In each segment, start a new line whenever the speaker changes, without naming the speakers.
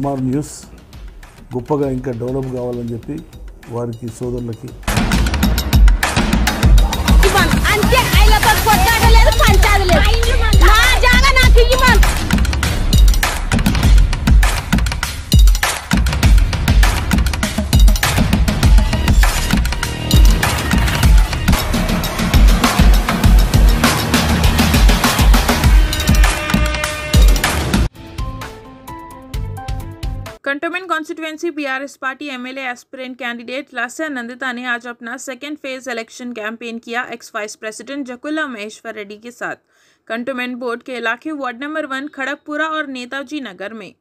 MR news గొప్పగా ఇంకా develop కావాలని చెప్పి వారికి సోదరులకి
అంతే cantonment constituency BRS party MLA aspirant candidate Lasya Nanditha ने आज अपना सेकेंड फेज इलेक्शन कैंपेन किया ex vice president जकुला Maheshwar Reddy के साथ कंटोनमेंट बोर्ड के इलाके वार्ड नंबर वन खड़गपुरा और नेताजी नगर में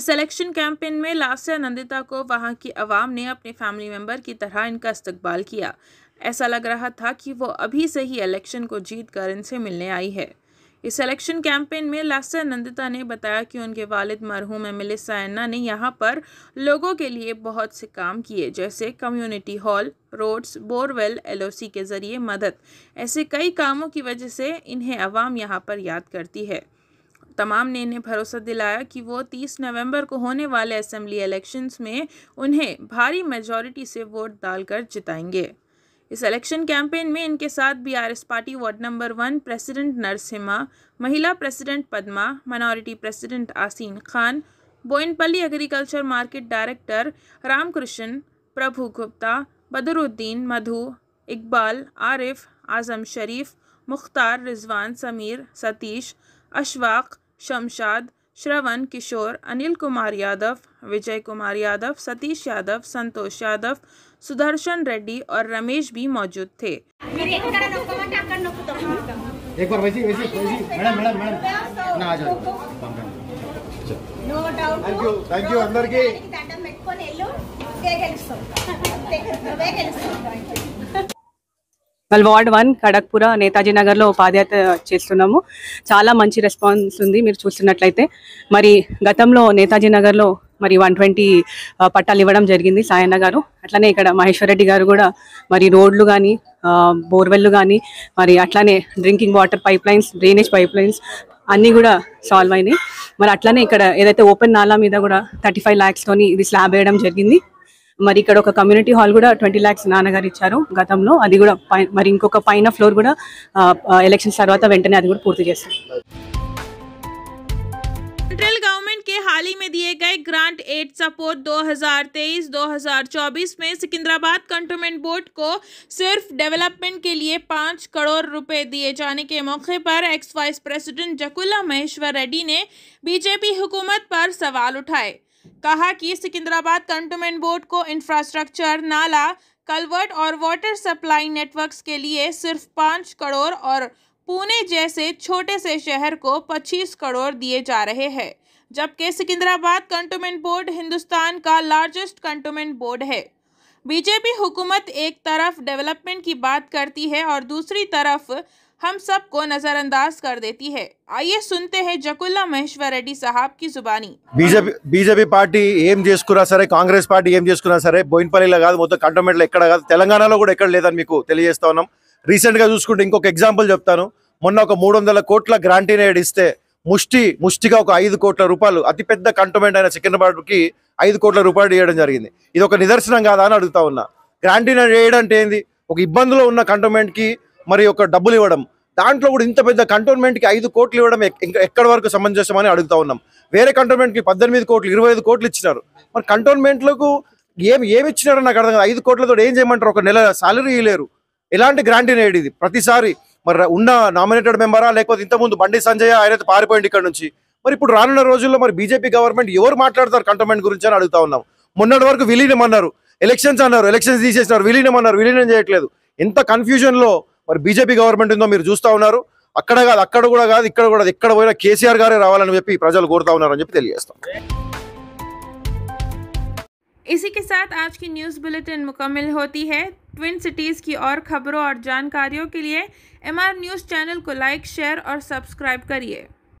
इस इलेक्शन कैंपेन में लास्या नंदिता को वहाँ की आवाम ने अपने फैमिली मेम्बर की तरह इनका इस्तबाल किया ऐसा लग रहा था कि वो अभी से ही इलेक्शन को जीत कर इनसे मिलने आई है इस इलेक्शन कैंपेन में लास्टर नंदिता ने बताया कि उनके वालिद मरहूम एम एल सैना ने यहाँ पर लोगों के लिए बहुत से काम किए जैसे community hall roads borewell LOC के ज़रिए मदद ऐसे कई कामों की वजह से इन्हें अवाम यहाँ पर याद करती है तमाम ने इन्हें भरोसा दिलाया कि वो 30 नवंबर को होने वाले असम्बली इलेक्शंस में उन्हें भारी मेजॉरिटी से वोट डालकर जिताएंगे इस इलेक्शन कैंपेन में इनके साथ BRS party ward number one president Narasimha महिला president Padma minority president Aseen Khan Boinpally agriculture market director Ramakrishna Prabhu Gupta Badruddin Madhu Iqbal Arif Azam Sharif Mukhtar Rizwan Sameer Satish Ashwaq Shamshad Shravan Kishore Anil Kumar Yadav Vijay Kumar Yadav Satish Yadav Santosh Yadav Sudarshan Reddy और रमेश भी मौजूद थे
एक बार वैसी वैसी वैसी मैडम मैडम
मैडम ना आ जाओ పెట్టుకొని వాళ్ళు వార్డ్ వన్ ఖడక్పుర నేతాజీ నగర్లో పాదయాత్ర చేస్తున్నాము చాలా మంచి రెస్పాన్స్ ఉంది మీరు చూస్తున్నట్లయితే మరి గతంలో నేతాజీ నగర్లో మరి వన్ ట్వంటీ పట్టాలు ఇవ్వడం జరిగింది సాయన్న గారు అట్లనే ఇక్కడ మహేశ్వర్ రెడ్డి గారు కూడా మరి రోడ్లు కానీ బోర్వెల్లు కానీ మరి అట్లానే drinking water pipe lines drainage pipe lines అన్నీ కూడా సాల్వ్ అయినాయి మరి అట్లనే ఇక్కడ ఏదైతే ఓపెన్ నాలా మీద కూడా థర్టీ ఫైవ్ ల్యాక్స్తోని ఇది స్లాబ్ వేయడం జరిగింది మరి ఇక్కడ ఒక కమ్యూనిటీ హాల్ కూడా ట్వంటీ ల్యాక్స్ నాన్నగారు ఇచ్చారు గతంలో అది కూడా మరి ఇంకొక పైన ఫ్లోర్ కూడా ఎలక్షన్స్ తర్వాత వెంటనే అది కూడా పూర్తి చేస్తారు
के हाल ही में दिए गए ग्रांट एड सपोर्ट 2023-2024 में सिकंदराबाद कंटोनमेंट बोर्ड को सिर्फ डेवलपमेंट के लिए पाँच करोड़ रुपए दिए जाने के मौके पर ex vice president जकुला Maheshwar Reddy ने बीजेपी हुकूमत पर सवाल उठाए कहा कि सिकंदराबाद कंटोनमेंट बोर्ड को इंफ्रास्ट्रक्चर नाला कलवर्ट और वाटर सप्लाई नेटवर्क्स के लिए सिर्फ पाँच करोड़ और पुणे जैसे छोटे से शहर को 25 करोड़ दिए जा रहे हैं जबकि सिकंदराबाद कंटोनमेंट बोर्ड हिंदुस्तान का लार्जेस्ट कंटोनमेंट बोर्ड है बीजेपी हुकूमत एक तरफ डेवलपमेंट की बात करती है और दूसरी तरफ हम सबको नजरअंदाज कर देती है आइए सुनते हैं जकुल्ला महेश्वर रेड्डी साहब की जुबानी
बीजेपी बीजेपी पार्टी एम चेस्कुरा सर कांग्रेस पार्टी एम चेस्कुरा सर बोईनपल्ली का मतलब कंटोनमेंट रीसेंट चूस इंकोक एग्जापल चुपता मोन मूड ग्रांटी ముష్టి ముష్టిగా ఒక ఐదు కోట్ల రూపాయలు అతిపెద్ద కంటోమెంట్ అయిన సికింద్రాబాద్కి ఐదు కోట్ల రూపాయలు వేయడం జరిగింది ఇది ఒక నిదర్శనం కాదా అని అడుగుతా ఉన్నా గ్రాంటీన వేయడం అంటే ఏంది ఒక ఇబ్బందులో ఉన్న కంటోన్మెంట్కి మరి ఒక డబ్బులు ఇవ్వడం దాంట్లో కూడా ఇంత పెద్ద కంటోన్మెంట్కి ఐదు కోట్లు ఇవ్వడం ఎక్కడి వరకు సమంజసమని అడుగుతా ఉన్నాం వేరే కంటోన్మెంట్కి పద్దెనిమిది కోట్లు ఇరవై ఐదు కోట్లు ఇచ్చినారు మరి కంటోన్మెంట్లకు ఏమి ఏమి ఇచ్చినారో నాకు అర్థం కాదు ఐదు కోట్లతో ఏం చేయమంటారు ఒక నెల సాలరీ ఇవ్వలేరు ఎలాంటి గ్రాంటీ నేడు ఇది ప్రతిసారి మరి ఉన్న నామినేటెడ్ మెంబరా లేకపోతే ఇంతకుముందు బండి సంజయ్ ఆయనైతే పారిపోయింది ఇక్కడ నుంచి మరి ఇప్పుడు రానున్న రోజుల్లో మరి బీజేపీ గవర్నమెంట్ ఎవరు మాట్లాడతారు కంటోన్మెంట్ గురించి అని అడుగుతా ఉన్నాం మొన్నటి వరకు విలీనం అన్నారు ఎలక్షన్స్ అన్నారు ఎలక్షన్స్ తీసేసినారు విలీనం అన్నారు విలీనం చేయట్లేదు ఎంత కన్ఫ్యూజన్లో మరి బీజేపీ గవర్నమెంట్ ఉందో మీరు చూస్తూ ఉన్నారు అక్కడ కాదు అక్కడ కూడా కాదు ఇక్కడ కూడా ఎక్కడ పోయినా కేసీఆర్ గారే రావాలని చెప్పి ప్రజలు కోరుతా ఉన్నారని చెప్పి తెలియజేస్తాం
इसी के साथ आज की न्यूज़ बुलेटिन मुकम्मल होती है ट्विन सिटीज़ की और खबरों और जानकारियों के लिए एमआर न्यूज़ चैनल को लाइक शेयर और सब्सक्राइब करिए